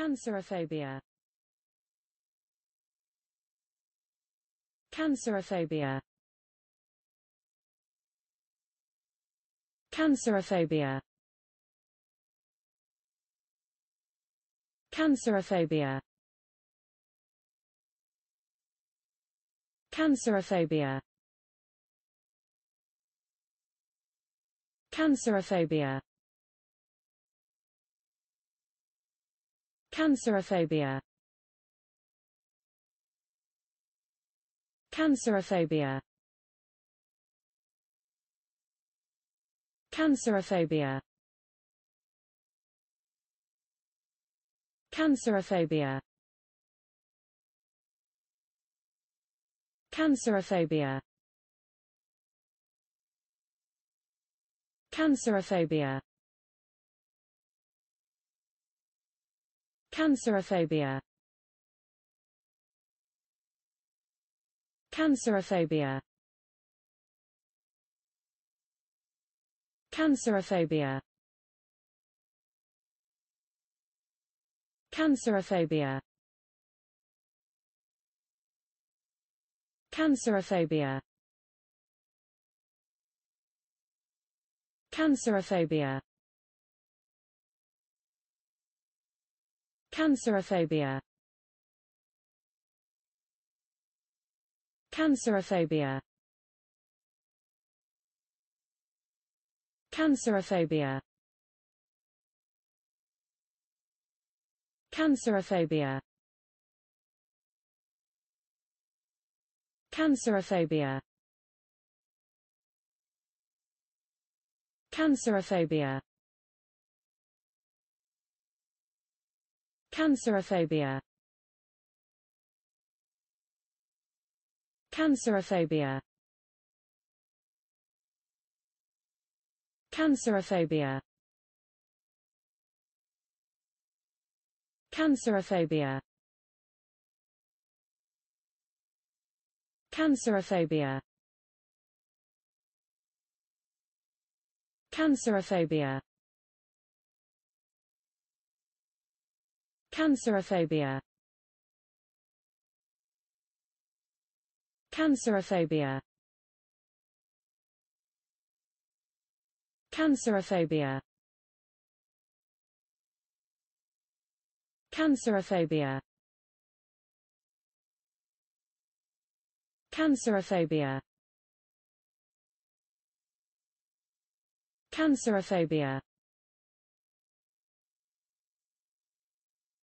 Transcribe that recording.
Cancerophobia Cancerophobia Cancerophobia Cancerophobia Cancerophobia Cancerophobia Cancerophobia Cancerophobia Cancerophobia Cancerophobia Cancerophobia Cancerophobia Cancerophobia Cancerophobia Cancerophobia Cancerophobia Cancerophobia Cancerophobia Cancerophobia Cancerophobia Cancerophobia Cancerophobia Cancerophobia Cancerophobia Cancerophobia Cancerophobia Cancerophobia Cancerophobia Cancerophobia Cancerophobia Cancerophobia Cancerophobia Cancerophobia Cancerophobia Cancerophobia Cancerophobia